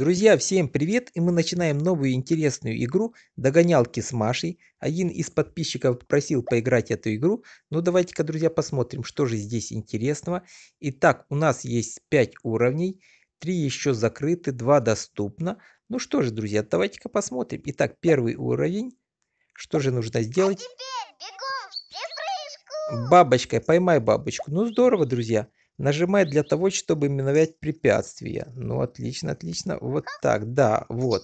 Друзья, всем привет! И мы начинаем новую интересную игру «Догонялки с Машей». Один из подписчиков просил поиграть эту игру. Ну, давайте-ка, друзья, посмотрим, что же здесь интересного. Итак, у нас есть 5 уровней. 3 еще закрыты, 2 доступно. Ну что же, друзья, давайте-ка посмотрим. Итак, первый уровень. Что же нужно сделать? А Бабочкой, поймай бабочку. Ну здорово, друзья. Нажимай для того, чтобы миновать препятствия. Ну, отлично, отлично. Вот так, да, вот.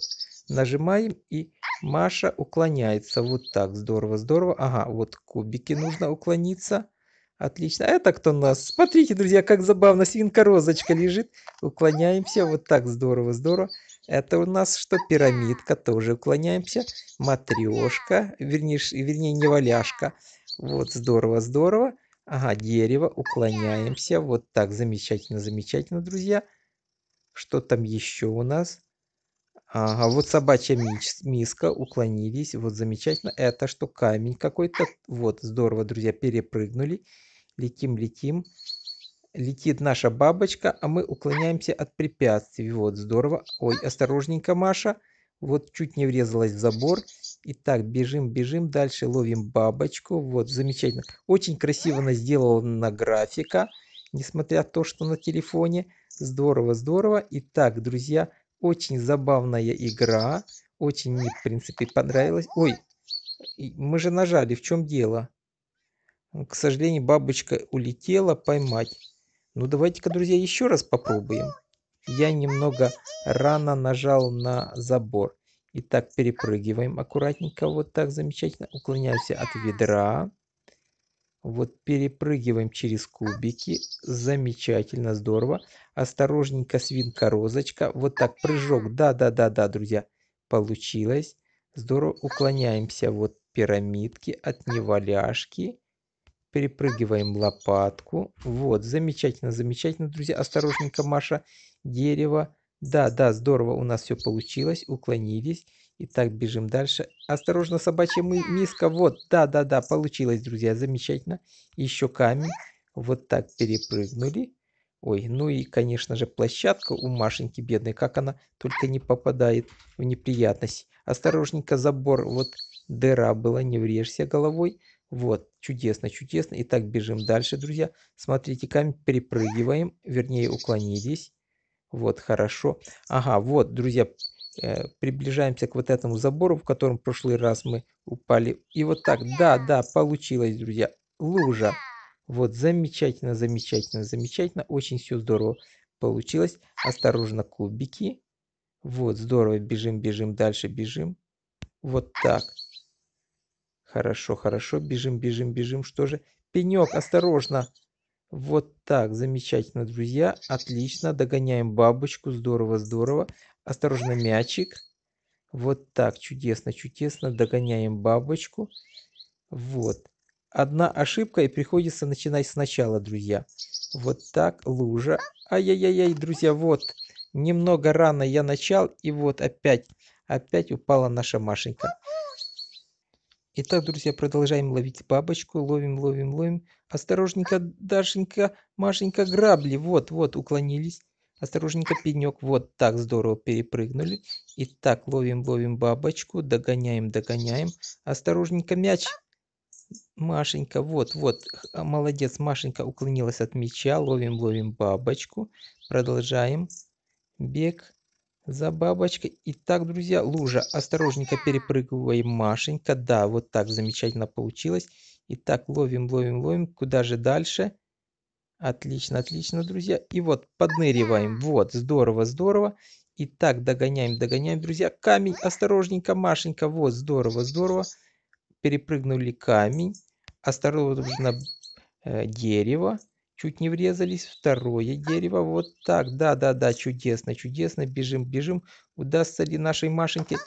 Нажимаем, и Маша уклоняется. Вот так, здорово, здорово. Ага, вот кубики нужно уклониться. Отлично. А это кто у нас? Смотрите, друзья, как забавно, свинка-розочка лежит. Уклоняемся, вот так, здорово, здорово. Это у нас что? Пирамидка, тоже уклоняемся. Матрешка, вернее, вернее не валяшка. Вот, здорово, здорово. Ага, дерево, уклоняемся. Вот так, замечательно, замечательно, друзья. Что там еще у нас? Ага, вот собачья миска, уклонились, вот замечательно. Это что, камень какой-то? Вот, здорово, друзья, перепрыгнули. Летим, летим. Летит наша бабочка, а мы уклоняемся от препятствий. Вот, здорово. Ой, осторожненько, Маша. Вот чуть не врезалась в забор. Итак, бежим, бежим, дальше ловим бабочку. Вот, замечательно. Очень красиво она сделана графика, несмотря на то, что на телефоне. Здорово, здорово. Итак, друзья, очень забавная игра. Очень мне, в принципе, понравилась. Ой, мы же нажали, в чем дело? К сожалению, бабочка улетела поймать. Ну, давайте-ка, друзья, еще раз попробуем. Я немного рано нажал на забор. Итак, перепрыгиваем аккуратненько, вот так замечательно. Уклоняемся от ведра. Вот перепрыгиваем через кубики. Замечательно, здорово. Осторожненько, свинка-розочка. Вот так, прыжок. Да-да-да-да, друзья. Получилось. Здорово. Уклоняемся вот пирамидки от неваляшки. Перепрыгиваем лопатку. Вот, замечательно, замечательно, друзья. Осторожненько, Маша. Дерево. Да, да, здорово у нас все получилось, уклонились. Итак, бежим дальше. Осторожно, собачья миска. Вот, да, да, да, получилось, друзья, замечательно. Еще камень. Вот так перепрыгнули. Ой, ну и, конечно же, площадка у Машеньки бедной, как она только не попадает в неприятность. Осторожненько, забор, вот дыра была, не врежься головой. Вот, чудесно, чудесно. Итак, бежим дальше, друзья. Смотрите, камень перепрыгиваем, вернее, уклонились. Вот, хорошо. Ага, вот, друзья, э, приближаемся к вот этому забору, в котором в прошлый раз мы упали. И вот так, да, да, получилось, друзья. Лужа. Вот, замечательно, замечательно, замечательно. Очень все здорово получилось. Осторожно, кубики. Вот, здорово, бежим, бежим, дальше бежим. Вот так. Хорошо, хорошо, бежим, бежим, бежим. Что же? Пенек, осторожно. Вот так, замечательно, друзья. Отлично, догоняем бабочку. Здорово, здорово. Осторожно, мячик. Вот так, чудесно, чудесно. Догоняем бабочку. Вот. Одна ошибка и приходится начинать сначала, друзья. Вот так, лужа. Ай-яй-яй-яй, друзья, вот. Немного рано я начал, и вот опять, опять упала наша Машенька. Итак, друзья, продолжаем ловить бабочку. Ловим, ловим, ловим. Осторожненько, Дашенька, Машенька, грабли. Вот, вот, уклонились. Осторожненько, пенек. Вот так здорово перепрыгнули. Итак, ловим, ловим бабочку. Догоняем, догоняем. Осторожненько, мяч. Машенька, вот, вот, а, молодец, Машенька уклонилась от мяча, ловим, ловим бабочку, продолжаем, бег, за бабочкой. Итак, друзья, лужа. Осторожненько перепрыгиваем, Машенька. Да, вот так замечательно получилось. Итак, ловим, ловим, ловим. Куда же дальше? Отлично, отлично, друзья. И вот подныриваем. Вот, здорово, здорово. Итак, догоняем, догоняем, друзья. Камень, осторожненько, Машенька. Вот, здорово, здорово. Перепрыгнули камень. Осторожно, э, дерево. Чуть не врезались, второе а, ну дерево, вот так, да-да-да, чудесно, чудесно, бежим, бежим. Удастся ли нашей Машеньке...